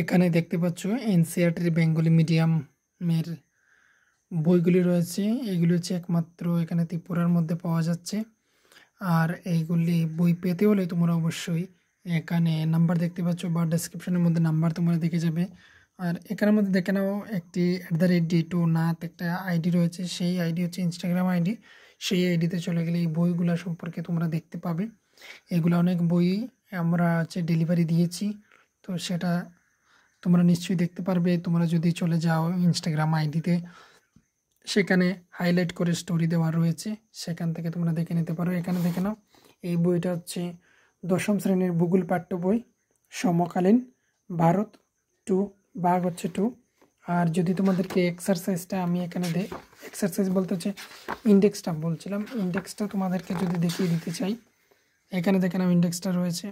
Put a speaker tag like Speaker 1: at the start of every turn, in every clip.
Speaker 1: এখানে দেখতে পাচ্ছ এনসিআরটির বেঙ্গলি মিডিয়ামের বইগুলি রয়েছে এগুলি হচ্ছে একমাত্র এখানে ত্রিপুরার মধ্যে পাওয়া যাচ্ছে আর এইগুলি বই পেতে হলে তোমরা অবশ্যই এখানে নাম্বার দেখতে পাচ্ছ বা ডেসক্রিপশনের মধ্যে নাম্বার তোমরা দেখে যাবে আর এখানের মধ্যে দেখে নাও একটি at the rate D two Nath একটা আইডি রয়েছে সেই আইডি হচ্ছে ইনস্টাগ্রাম আইডি সেই আইডিতে চলে গেলে এই বইগুলো সম্পর্কে তোমরা দেখতে পাবে এগুলো অনেক বই আমরা হচ্ছে ডেলিভারি দিয়েছি তো সেটা তোমরা নিশ্চয়ই দেখতে পারবে তোমরা যদি চলে যাও ইনস্টাগ্রাম আইডিতে সেখানে হাইলাইট করে স্টোরি দেওয়া রয়েছে সেখান থেকে তোমরা দেখে নিতে পারো এখানে দেখে নাও এই বইটা হচ্ছে দশম শ্রেণীর ভূগোল পাঠ্য বই সমকালীন ভারত টু বাঘ হচ্ছে টু আর যদি তোমাদেরকে এক্সারসাইজটা আমি এখানে দে এক্সারসাইজ বলতে হচ্ছে ইন্ডেক্সটা বলছিলাম ইন্ডেক্সটা তোমাদেরকে যদি দেখিয়ে দিতে চাই এখানে দেখে নাও ইন্ডেক্সটা রয়েছে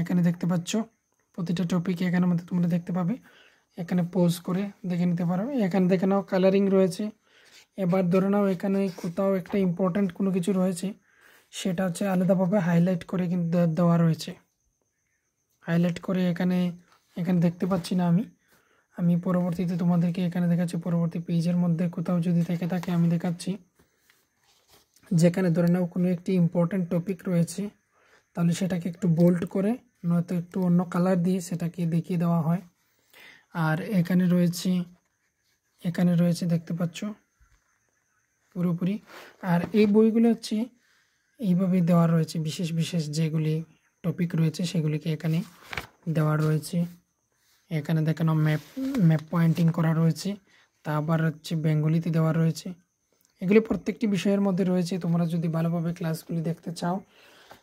Speaker 1: এখানে দেখতে পাচ্ছ প্রতিটা টপিক এখানে মধ্যে তোমরা দেখতে পাবে এখানে পোজ করে দেখে নিতে পারবে এখানে দেখে নাও কালারিং রয়েছে এবার ধরে নাও এখানে কোথাও একটা ইম্পর্ট্যান্ট কোনো কিছু রয়েছে সেটা হচ্ছে আলাদাভাবে হাইলাইট করে কিন্তু দেওয়া রয়েছে হাইলাইট করে এখানে এখানে দেখতে পাচ্ছি না আমি আমি পরবর্তীতে তোমাদেরকে এখানে দেখাচ্ছি পরবর্তী পেজের মধ্যে কোথাও যদি থেকে থাকে আমি দেখাচ্ছি যেখানে ধরে নাও কোনো একটি ইম্পর্ট্যান্ট টপিক রয়েছে তাহলে সেটাকে একটু বোল্ড করে নয়তো একটু অন্য কালার দিয়ে সেটাকে দেখিয়ে দেওয়া হয় আর এখানে রয়েছে এখানে রয়েছে দেখতে পাচ্ছ পুরোপুরি আর এই বইগুলো হচ্ছে এইভাবে দেওয়া রয়েছে বিশেষ বিশেষ যেগুলি টপিক রয়েছে সেগুলিকে এখানে দেওয়া রয়েছে এখানে দেখানো ম্যাপ ম্যাপ পয়েন্টিং করা রয়েছে তা আবার হচ্ছে বেঙ্গলিতে দেওয়া রয়েছে এগুলি প্রত্যেকটি বিষয়ের মধ্যে রয়েছে তোমরা যদি ভালোভাবে ক্লাসগুলি দেখতে চাও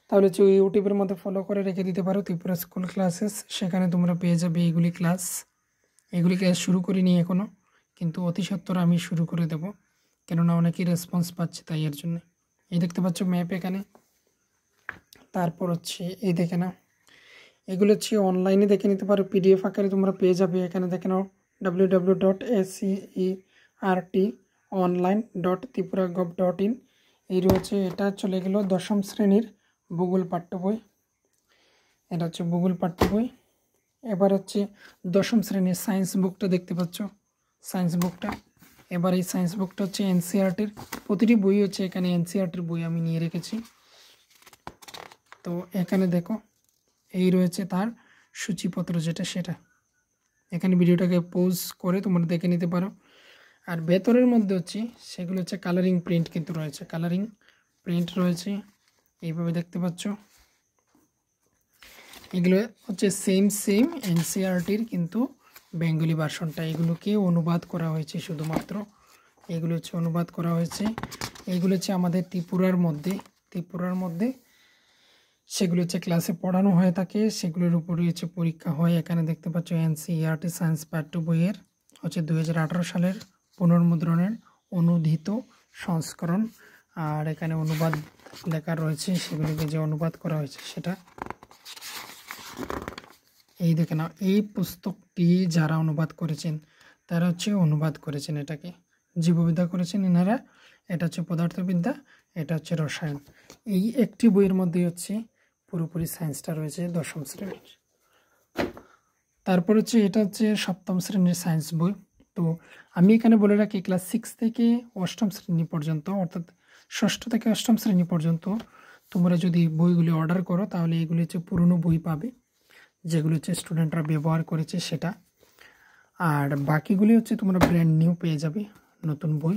Speaker 1: তাহলে হচ্ছে ইউটিউবের মধ্যে ফলো করে রেখে দিতে পারো ত্রিপুরা স্কুল ক্লাসেস সেখানে তোমরা পেয়ে যাবে এইগুলি ক্লাস এগুলি ক্লাস শুরু করিনি এখনও কিন্তু অতি সত্তর আমি শুরু করে দেব কেননা অনেকেই রেসপন্স পাচ্ছে তাই এর জন্য এই দেখতে পাচ্ছ ম্যাপ এখানে তারপর হচ্ছে এই দেখে না এগুলো হচ্ছে অনলাইনে দেখে নিতে পারো পিডিএফ আকারে তোমরা পেয়ে যাবে এখানে দেখে নাও W W dot SCE R T online dot Tripura gov dot in এই রয়েছে এটা চলে গেল দশম শ্রেণীর ভূগোল পাঠ্য বই এটা হচ্ছে ভূগোল পাঠ্য বই এবার হচ্ছে দশম শ্রেণীর সায়েন্স বুকটা দেখতে পাচ্ছ সায়েন্স বুকটা এবার এই সায়েন্স বুকটা হচ্ছে e এনসিআরটির প্রতিটি বই হচ্ছে এখানে e এনসিআরটির বই আমি নিয়ে রেখেছি তো এখানে দেখো এই রয়েছে তার সূচিপত্র যেটা সেটা এখানে ভিডিওটাকে পোজ করে তোমরা দেখে নিতে পারো আর ভেতরের মধ্যে হচ্ছে সেগুলো হচ্ছে কালারিং প্রিন্ট কিন্তু রয়েছে কালারিং প্রিন্ট রয়েছে এইভাবে দেখতে পাচ্ছ এগুলো হচ্ছে সেম সেম এনসিআরটির কিন্তু বেঙ্গলি ভার্সনটা এগুলোকে অনুবাদ করা হয়েছে শুধুমাত্র এগুলো হচ্ছে অনুবাদ করা হয়েছে এগুলো হচ্ছে আমাদের ত্রিপুরার মধ্যে ত্রিপুরার মধ্যে সেগুলো হচ্ছে ক্লাসে পড়ানো হয়ে থাকে সেগুলোর উপরে হচ্ছে পরীক্ষা হয় এখানে দেখতে পাচ্ছ এনসিআরটি সায়েন্স পার্ট টু বইয়ের হচ্ছে দু সালের পুনর্মুদ্রণের অনুদিত সংস্করণ আর এখানে অনুবাদ লেখা রয়েছে সেগুলিকে যে অনুবাদ করা হয়েছে সেটা এই দেখে নাও এই পুস্তকটি যারা অনুবাদ করেছেন তারা হচ্ছে অনুবাদ করেছেন এটাকে জীববিদ্যা করেছেন এনারা এটা হচ্ছে পদার্থবিদ্যা এটা হচ্ছে রসায়ন এই একটি বইয়ের মধ্যে হচ্ছে পুরোপুরি সায়েন্সটা রয়েছে দশম শ্রেণীর তারপর হচ্ছে এটা হচ্ছে সপ্তম শ্রেণীর সায়েন্স বই তো আমি এখানে বলে রাখি ক্লাস সিক্স থেকে অষ্টম শ্রেণী পর্যন্ত অর্থাৎ ষষ্ঠ থেকে অষ্টম শ্রেণী পর্যন্ত তোমরা যদি বইগুলি অর্ডার করো তাহলে এগুলি হচ্ছে পুরনো বই পাবে যেগুলো হচ্ছে স্টুডেন্টরা ব্যবহার করেছে সেটা আর বাকিগুলি হচ্ছে তোমরা ব্র্যান্ড নিউ পেয়ে যাবে নতুন বই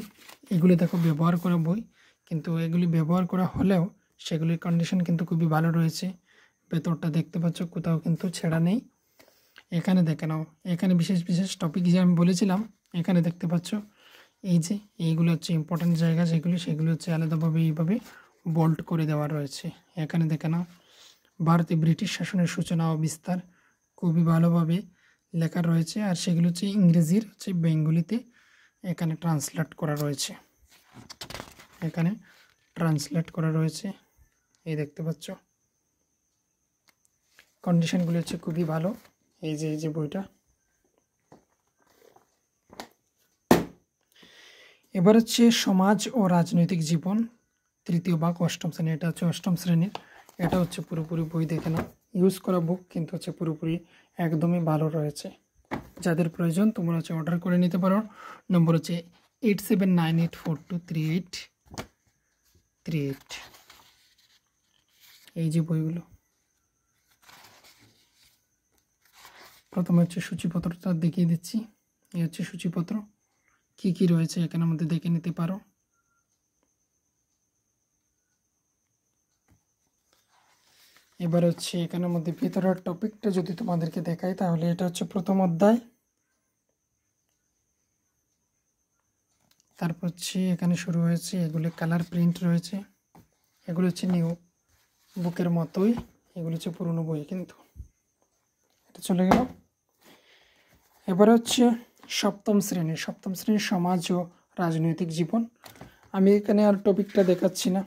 Speaker 1: এগুলি দেখো ব্যবহার করা বই কিন্তু এগুলি ব্যবহার করা হলেও সেগুলির কন্ডিশন কিন্তু খুবই ভালো রয়েছে ভেতরটা দেখতে পাচ্ছ কোথাও কিন্তু ছেঁড়া নেই এখানে দেখে নাও এখানে বিশেষ বিশেষ টপিক যে আমি বলেছিলাম এখানে দেখতে পাচ্ছ এই যে এইগুলো হচ্ছে ইম্পর্ট্যান্ট জায়গা যেগুলি সেগুলো হচ্ছে আলাদাভাবে এইভাবে বোল্ট করে দেওয়া রয়েছে এখানে দেখে নাও ভারতে ব্রিটিশ শাসনের সূচনা ও বিস্তার খুবই ভালোভাবে লেখা রয়েছে আর সেগুলো হচ্ছে ইংরেজির হচ্ছে বেঙ্গলিতে এখানে ট্রান্সলেট করা রয়েছে এখানে ট্রান্সলেট করা রয়েছে এই দেখতে পাচ্ছ কন্ডিশনগুলি হচ্ছে খুবই ভালো এই যে এই যে বইটা এবার হচ্ছে সমাজ ও রাজনৈতিক জীবন তৃতীয় বা অষ্টম শ্রেণী এটা হচ্ছে অষ্টম শ্রেণীর এটা হচ্ছে পুরোপুরি বই দেখে না ইউজ করা বুক কিন্তু হচ্ছে পুরোপুরি একদমই ভালো রয়েছে যাদের প্রয়োজন তোমরা হচ্ছে অর্ডার করে নিতে পারো নম্বর হচ্ছে eight seven nine eight four two three eight three eight এই যে বইগুলো প্রথমে হচ্ছে সূচিপত্রটা দেখিয়ে দিচ্ছি এই হচ্ছে সূচিপত্র কি কি রয়েছে এখানে মধ্যে দেখে নিতে পারো এবার হচ্ছে এখানের মধ্যে ভিতরের টপিকটা যদি তোমাদেরকে দেখাই তাহলে এটা হচ্ছে প্রথম অধ্যায় তারপর হচ্ছে এখানে শুরু হয়েছে এগুলো কালার প্রিন্ট রয়েছে এগুলো হচ্ছে নিউ বুকের মতোই এগুলো হচ্ছে পুরনো বই কিন্তু পরবর্তীতে চলে গেল এবারে হচ্ছে সপ্তম শ্রেণী সপ্তম শ্রেণীর সমাজ ও রাজনৈতিক জীবন আমি এখানে আর টপিকটা দেখাচ্ছি না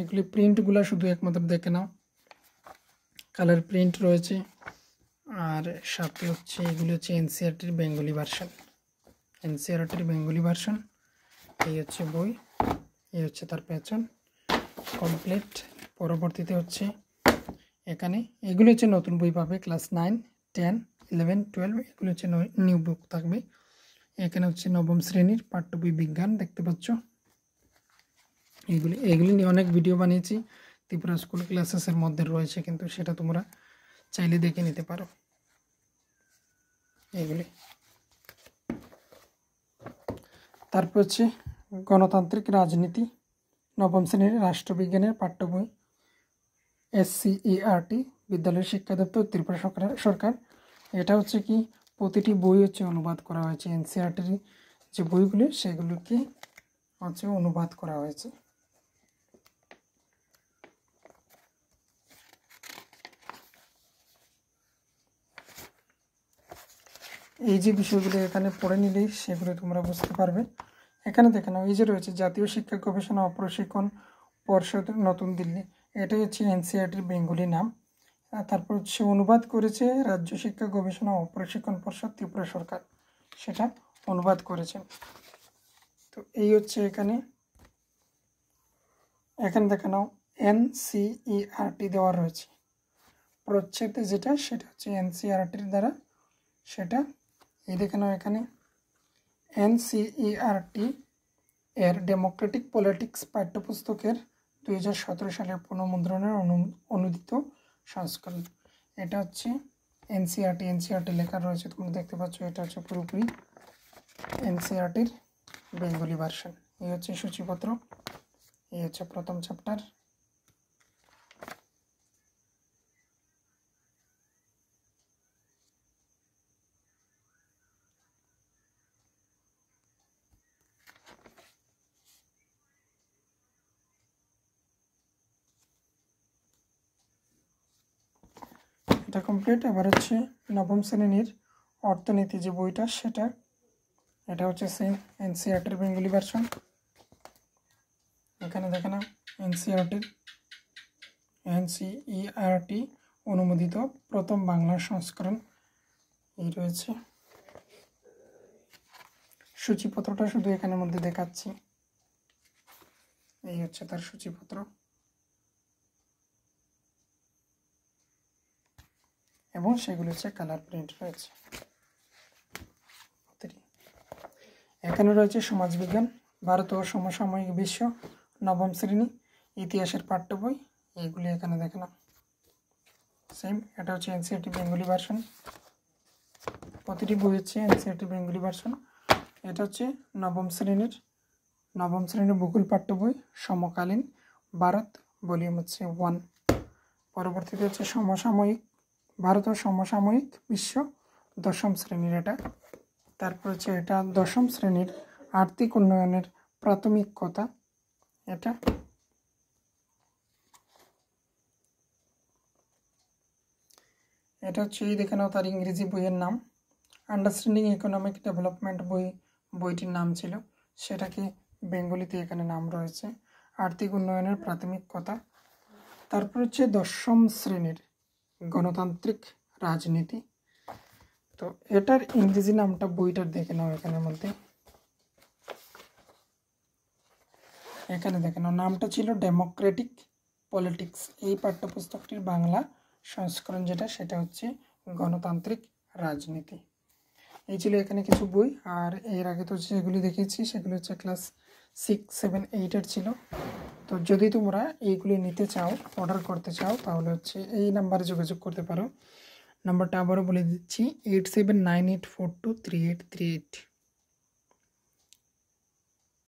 Speaker 1: এগুলি প্রিন্টগুলো শুধু একমাত্র দেখে নাও কালার প্রিন্ট রয়েছে আর সাথে হচ্ছে এগুলি হচ্ছে এনসিআরটির বেঙ্গলি ভার্সন এনসিআরটির বেঙ্গলি ভার্সন এই হচ্ছে বই এই হচ্ছে তার পেছন কমপ্লিট পরবর্তীতে হচ্ছে এখানে এগুলি হচ্ছে নতুন বই পাবে class nine ten eleven twelve এগুলো হচ্ছে নিউ বুক থাকবে এখানে হচ্ছে নবম শ্রেণীর পাঠ্যবই বিজ্ঞান দেখতে পাচ্ছ এগুলি এগুলি নিয়ে অনেক ভিডিও বানিয়েছি ত্রিপুরা স্কুল ক্লাসেসের মধ্যে রয়েছে কিন্তু সেটা তোমরা চাইলে দেখে নিতে পারো এগুলি তারপর হচ্ছে গণতান্ত্রিক রাজনীতি নবম শ্রেণীর রাষ্ট্রবিজ্ঞানের পাঠ্যবই টি e বিদ্যালয়ের শিক্ষা দপ্তর ত্রিপুরা সরকার এটা হচ্ছে কি প্রতিটি বই হচ্ছে অনুবাদ করা হয়েছে এনসিআরটির যে বইগুলি সেগুলোকে হচ্ছে অনুবাদ করা হয়েছে এই যে বিষয়গুলো এখানে পড়ে নিলেই সেগুলো তোমরা বুঝতে পারবে এখানে দেখে নাও এই যে রয়েছে জাতীয় শিক্ষা গবেষণা অপ্রশিক্ষণ পর্ষদ নতুন দিল্লি এটা হচ্ছে এনসিআরটির বেঙ্গলি নাম তারপর হচ্ছে অনুবাদ করেছে রাজ্য শিক্ষা গবেষণা ও প্রশিক্ষণ পর্ষদ ত্রিপুরা সরকার সেটা অনুবাদ করেছেন তো এই হচ্ছে এখানে এখানে দেখে নাও এনসিইআরটি দেওয়া রয়েছে প্রচ্ছেদে যেটা সেটা হচ্ছে এনসিইআরটির দ্বারা সেটা এই দেখে নাও এখানে এনসিইআরটি এর ডেমোক্রেটিক পলিটিক্স পাঠ্যপুস্তকের দুই সালের পুনঃমুদ্রণের অনুদিত সংস্করণ এটা হচ্ছে এনসিআরটি এনসিআরটি লেখা রয়েছে তোমরা দেখতে পাচ্ছ এটা হচ্ছে পুরোপুরি এনসিআরটির বেঙ্গলি ভার্সন এই হচ্ছে সূচিপত্র এই হচ্ছে প্রথম চ্যাপ্টার এটা কমপ্লিট এবার হচ্ছে নবম শ্রেণীর অর্থনীতি যে বইটা সেটা এটা হচ্ছে সেম এনসিআরটির বেঙ্গলি ভার্সন এখানে দেখে না এনসিআরটির এনসিইআরটি অনুমোদিত প্রথম বাংলা সংস্করণ এই রয়েছে সূচিপত্রটা শুধু এখানের মধ্যে দেখাচ্ছি এই হচ্ছে তার সূচিপত্র এবং সেগুলো হচ্ছে কালার প্রিন্ট রয়েছে এখানে রয়েছে সমাজবিজ্ঞান ভারত ও সমসাময়িক বিশ্ব নবম শ্রেণী ইতিহাসের পাঠ্য বই এইগুলি এখানে দেখলাম সেম এটা হচ্ছে এনসিআরটি বেঙ্গলি ভার্সন প্রতিটি বই হচ্ছে এনসিআরটি বেঙ্গলি ভার্সন এটা হচ্ছে নবম শ্রেণীর নবম শ্রেণীর বকুল পাঠ্য বই সমকালীন ভারত ভলিউম হচ্ছে ওয়ান পরবর্তীতে হচ্ছে সমসাময়িক ভারতের সমসাময়িক বিশ্ব দশম শ্রেণীর এটা তারপর হচ্ছে এটা দশম শ্রেণীর আর্থিক উন্নয়নের প্রাথমিক কথা এটা এটা হচ্ছে দেখে নাও তার ইংরেজি বইয়ের নাম আন্ডারস্ট্যান্ডিং ইকোনমিক ডেভেলপমেন্ট বই বইটির নাম ছিল সেটাকে বেঙ্গলিতে এখানে নাম রয়েছে আর্থিক উন্নয়নের প্রাথমিক কথা তারপর হচ্ছে দশম শ্রেণীর গণতান্ত্রিক রাজনীতি তো এটার ইংরেজি নামটা বইটার দেখে নাও এখানের মধ্যে এখানে দেখে নাও নামটা ছিল ডেমোক্রেটিক পলিটিক্স এই পাঠ্যপুস্তকটির বাংলা সংস্করণ যেটা সেটা হচ্ছে গণতান্ত্রিক রাজনীতি এই ছিল এখানে কিছু বই আর এর আগে তো যেগুলি দেখেছি সেগুলি হচ্ছে ক্লাস সিক্স সেভেন এইটের ছিল তো যদি তোমরা এইগুলি নিতে চাও অর্ডার করতে চাও তাহলে হচ্ছে এই নাম্বারে যোগাযোগ করতে পারো নাম্বারটা আবারও বলে দিচ্ছি eight seven nine eight four two three eight three eight